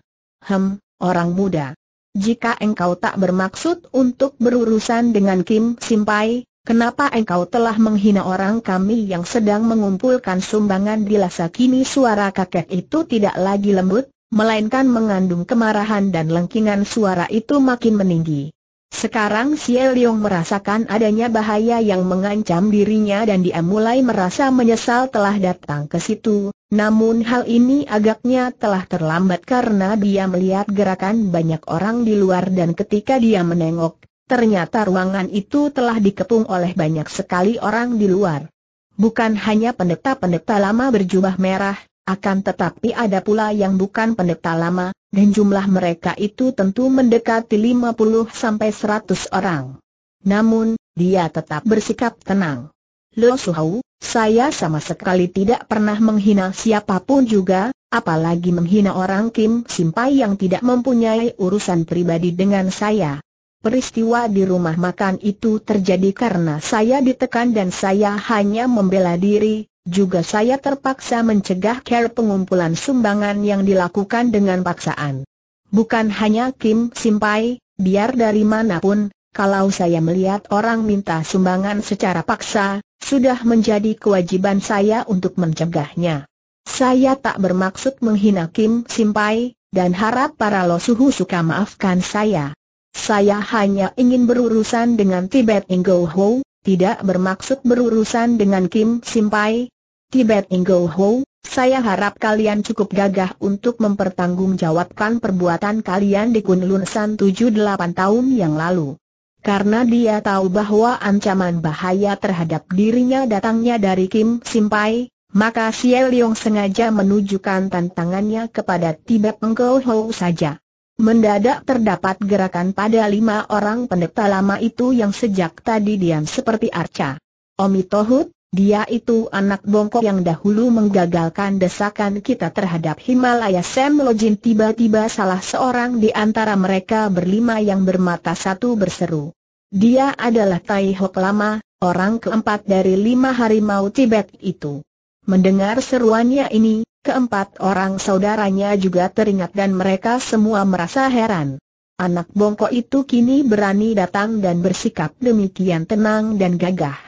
Hem, orang muda. Jika engkau tak bermaksud untuk berurusan dengan Kim Simpai, Kenapa engkau telah menghina orang kami yang sedang mengumpulkan sumbangan di lasa kini suara kakek itu tidak lagi lembut, melainkan mengandung kemarahan dan lengkingan suara itu makin meninggi. Sekarang Xie Liong merasakan adanya bahaya yang mengancam dirinya dan dia mulai merasa menyesal telah datang ke situ, namun hal ini agaknya telah terlambat karena dia melihat gerakan banyak orang di luar dan ketika dia menengok, ternyata ruangan itu telah dikepung oleh banyak sekali orang di luar. Bukan hanya pendeta-pendeta lama berjubah merah, akan tetapi ada pula yang bukan pendeta lama, dan jumlah mereka itu tentu mendekati 50 sampai 100 orang. Namun, dia tetap bersikap tenang. Lo Suhau, saya sama sekali tidak pernah menghina siapapun juga, apalagi menghina orang Kim Simpai yang tidak mempunyai urusan pribadi dengan saya. Peristiwa di rumah makan itu terjadi karena saya ditekan dan saya hanya membela diri, juga saya terpaksa mencegah care pengumpulan sumbangan yang dilakukan dengan paksaan. Bukan hanya Kim Simpai, biar dari manapun, kalau saya melihat orang minta sumbangan secara paksa, sudah menjadi kewajiban saya untuk mencegahnya. Saya tak bermaksud menghina Kim Simpai, dan harap para losuhu suka maafkan saya. Saya hanya ingin berurusan dengan Tibet Ingo Ho, tidak bermaksud berurusan dengan Kim Simpai. Tibet Ingo Ho, saya harap kalian cukup gagah untuk mempertanggungjawabkan perbuatan kalian di Kunlun San 78 tahun yang lalu. Karena dia tahu bahwa ancaman bahaya terhadap dirinya datangnya dari Kim Simpai, maka Xie Leong sengaja menunjukkan tantangannya kepada Tibet Ingo Ho saja. Mendadak terdapat gerakan pada lima orang pendeta lama itu yang sejak tadi diam seperti arca. Omi Tohut, dia itu anak bongkok yang dahulu menggagalkan desakan kita terhadap Himalaya Sam Lojin tiba-tiba salah seorang di antara mereka berlima yang bermata satu berseru. Dia adalah Tai Hok Lama, orang keempat dari lima harimau Tibet itu. Mendengar seruannya ini, keempat orang saudaranya juga teringat dan mereka semua merasa heran. Anak bongkok itu kini berani datang dan bersikap demikian tenang dan gagah.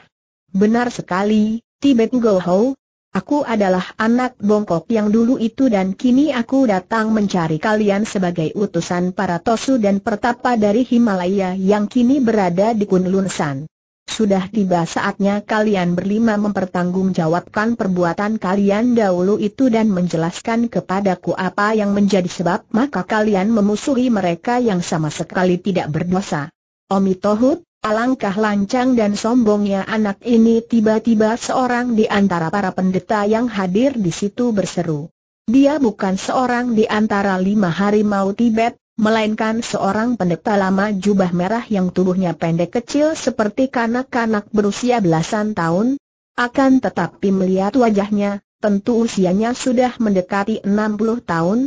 Benar sekali, Tibet Go Ho, aku adalah anak bongkok yang dulu itu dan kini aku datang mencari kalian sebagai utusan para Tosu dan Pertapa dari Himalaya yang kini berada di Kunlunsan. Sudah tiba saatnya kalian berlima mempertanggungjawabkan perbuatan kalian dahulu itu dan menjelaskan kepadaku apa yang menjadi sebab maka kalian memusuhi mereka yang sama sekali tidak berdosa. Omi Tohut, alangkah lancang dan sombongnya anak ini tiba-tiba seorang di antara para pendeta yang hadir di situ berseru. Dia bukan seorang di antara lima harimau Tibet, melainkan seorang pendeta lama jubah merah yang tubuhnya pendek kecil seperti kanak-kanak berusia belasan tahun. Akan tetapi melihat wajahnya, tentu usianya sudah mendekati 60 tahun.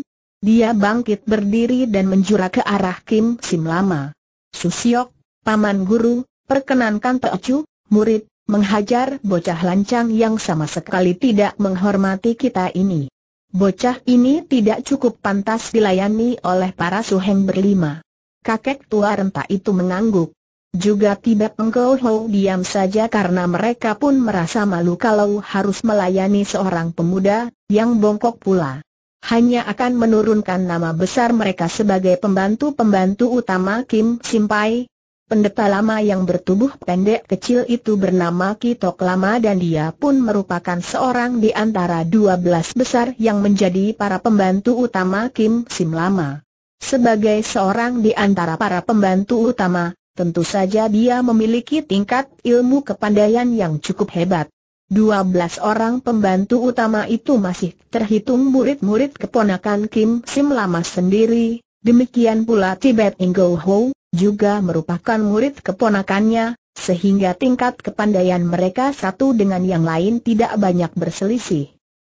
Dia bangkit berdiri dan menjura ke arah Kim Sim Lama. Susiok, paman guru, perkenankan Teocu, murid, menghajar bocah lancang yang sama sekali tidak menghormati kita ini. Bocah ini tidak cukup pantas dilayani oleh para suheng berlima. Kakek tua renta itu mengangguk. Juga tidak Pengkau Ho diam saja karena mereka pun merasa malu kalau harus melayani seorang pemuda, yang bongkok pula hanya akan menurunkan nama besar mereka sebagai pembantu-pembantu utama Kim Simpai, Pendeta lama yang bertubuh pendek kecil itu bernama Kitok Lama dan dia pun merupakan seorang di antara dua belas besar yang menjadi para pembantu utama Kim Sim Lama. Sebagai seorang di antara para pembantu utama, tentu saja dia memiliki tingkat ilmu kepandaian yang cukup hebat. Dua belas orang pembantu utama itu masih terhitung murid-murid keponakan Kim Sim Lama sendiri, demikian pula Tibet Ingo Ho, juga merupakan murid keponakannya, sehingga tingkat kepandaian mereka satu dengan yang lain tidak banyak berselisih.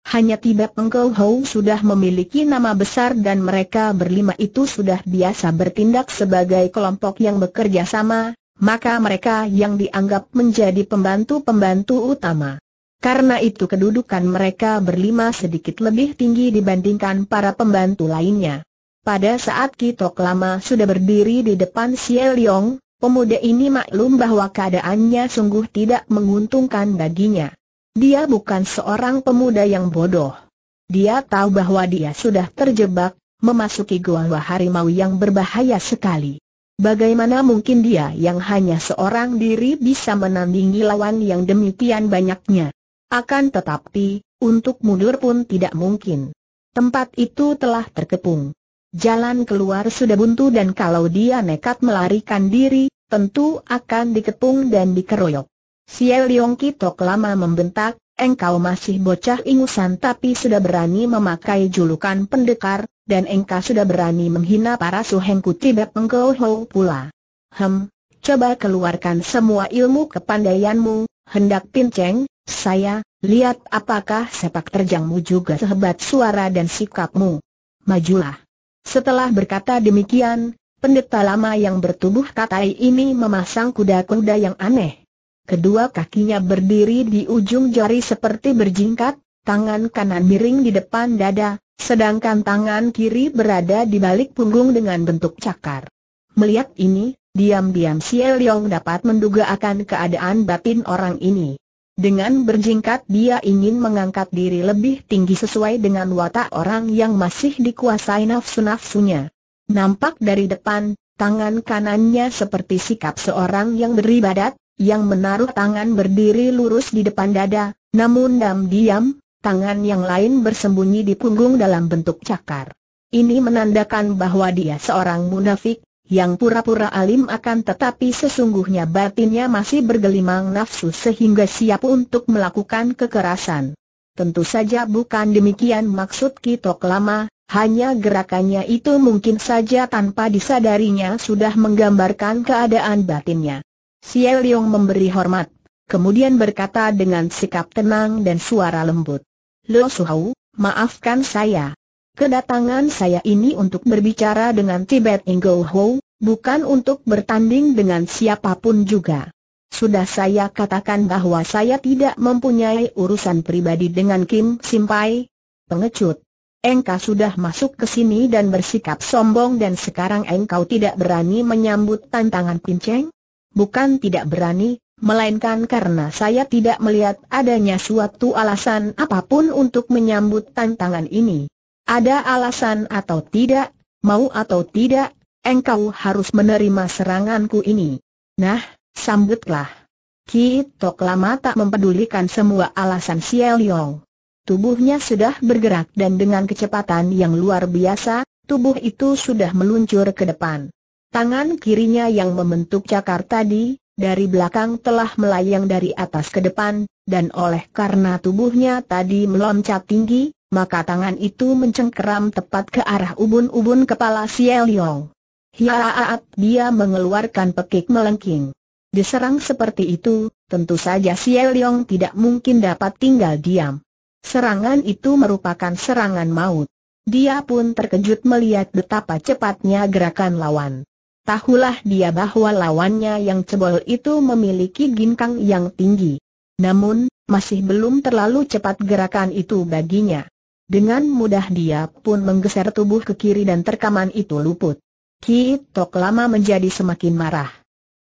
Hanya tiba Engkau Hou sudah memiliki nama besar dan mereka berlima itu sudah biasa bertindak sebagai kelompok yang bekerja sama, maka mereka yang dianggap menjadi pembantu-pembantu utama. Karena itu kedudukan mereka berlima sedikit lebih tinggi dibandingkan para pembantu lainnya. Pada saat Kitok Lama sudah berdiri di depan Xie Liong, pemuda ini maklum bahwa keadaannya sungguh tidak menguntungkan baginya. Dia bukan seorang pemuda yang bodoh. Dia tahu bahwa dia sudah terjebak, memasuki gua harimau yang berbahaya sekali. Bagaimana mungkin dia yang hanya seorang diri bisa menandingi lawan yang demikian banyaknya? Akan tetapi, untuk mundur pun tidak mungkin. Tempat itu telah terkepung. Jalan keluar sudah buntu dan kalau dia nekat melarikan diri, tentu akan dikepung dan dikeroyok. Siel Leong Kitok lama membentak, engkau masih bocah ingusan tapi sudah berani memakai julukan pendekar, dan engkau sudah berani menghina para suhengku tibet engkau Ho pula. Hem, coba keluarkan semua ilmu kepandaianmu, hendak pinceng, saya, lihat apakah sepak terjangmu juga sehebat suara dan sikapmu. Majulah. Setelah berkata demikian, pendeta lama yang bertubuh katai ini memasang kuda-kuda yang aneh. Kedua kakinya berdiri di ujung jari seperti berjingkat, tangan kanan miring di depan dada, sedangkan tangan kiri berada di balik punggung dengan bentuk cakar. Melihat ini, diam-diam Si Leong dapat menduga akan keadaan batin orang ini. Dengan berjingkat dia ingin mengangkat diri lebih tinggi sesuai dengan watak orang yang masih dikuasai nafsu-nafsunya. Nampak dari depan, tangan kanannya seperti sikap seorang yang beribadat, yang menaruh tangan berdiri lurus di depan dada, namun diam-diam, tangan yang lain bersembunyi di punggung dalam bentuk cakar. Ini menandakan bahwa dia seorang munafik, yang pura-pura alim akan tetapi sesungguhnya batinnya masih bergelimang nafsu sehingga siap untuk melakukan kekerasan. Tentu saja bukan demikian maksud Kitok Lama, hanya gerakannya itu mungkin saja tanpa disadarinya sudah menggambarkan keadaan batinnya. Xie Leong memberi hormat, kemudian berkata dengan sikap tenang dan suara lembut. Lo Suhau, maafkan saya. Kedatangan saya ini untuk berbicara dengan Tibet Ingo Ho, bukan untuk bertanding dengan siapapun juga. Sudah saya katakan bahwa saya tidak mempunyai urusan pribadi dengan Kim Simpai. Pengecut. Engkau sudah masuk ke sini dan bersikap sombong dan sekarang engkau tidak berani menyambut tantangan pinceng? Bukan tidak berani, melainkan karena saya tidak melihat adanya suatu alasan apapun untuk menyambut tantangan ini. Ada alasan atau tidak, mau atau tidak, engkau harus menerima seranganku ini. Nah, sambutlah. Ki Tok lama tak mempedulikan semua alasan Xiao Yong. Tubuhnya sudah bergerak dan dengan kecepatan yang luar biasa, tubuh itu sudah meluncur ke depan. Tangan kirinya yang membentuk cakar tadi, dari belakang telah melayang dari atas ke depan, dan oleh karena tubuhnya tadi meloncat tinggi, maka tangan itu mencengkeram tepat ke arah ubun-ubun kepala Siel Yong. Hiaat dia mengeluarkan pekik melengking. Diserang seperti itu, tentu saja Siel Yong tidak mungkin dapat tinggal diam. Serangan itu merupakan serangan maut. Dia pun terkejut melihat betapa cepatnya gerakan lawan. Tahulah dia bahwa lawannya yang cebol itu memiliki ginkang yang tinggi. Namun, masih belum terlalu cepat gerakan itu baginya. Dengan mudah dia pun menggeser tubuh ke kiri dan terkaman itu luput. Ki Tok lama menjadi semakin marah.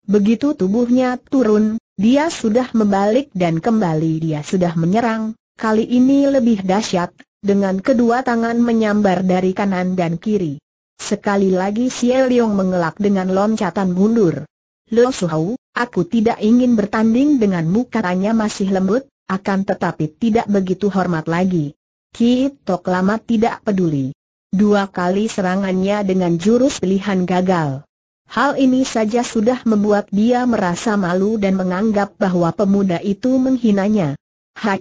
Begitu tubuhnya turun, dia sudah membalik dan kembali dia sudah menyerang, kali ini lebih dahsyat, dengan kedua tangan menyambar dari kanan dan kiri. Sekali lagi Si Elyong mengelak dengan loncatan mundur. Lo Suhau, aku tidak ingin bertanding denganmu katanya masih lembut, akan tetapi tidak begitu hormat lagi. Ki Tok Lama tidak peduli. Dua kali serangannya dengan jurus pilihan gagal. Hal ini saja sudah membuat dia merasa malu dan menganggap bahwa pemuda itu menghinanya. Hai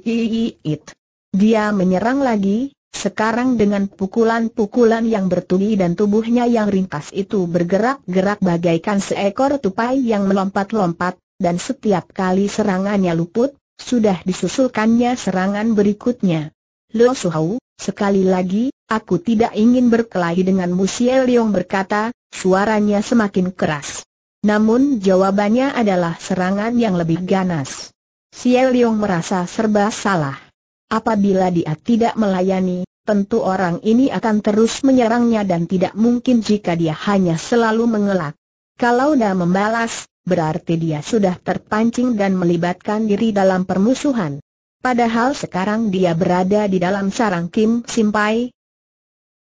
it. Dia menyerang lagi, sekarang dengan pukulan-pukulan yang bertubi dan tubuhnya yang ringkas itu bergerak-gerak bagaikan seekor tupai yang melompat-lompat, dan setiap kali serangannya luput, sudah disusulkannya serangan berikutnya. Lo Suhou, sekali lagi, aku tidak ingin berkelahi denganmu Si Leong berkata, suaranya semakin keras. Namun jawabannya adalah serangan yang lebih ganas. Si Leong merasa serba salah. Apabila dia tidak melayani, tentu orang ini akan terus menyerangnya dan tidak mungkin jika dia hanya selalu mengelak. Kalau dia membalas, berarti dia sudah terpancing dan melibatkan diri dalam permusuhan. Padahal sekarang dia berada di dalam sarang Kim Simpai,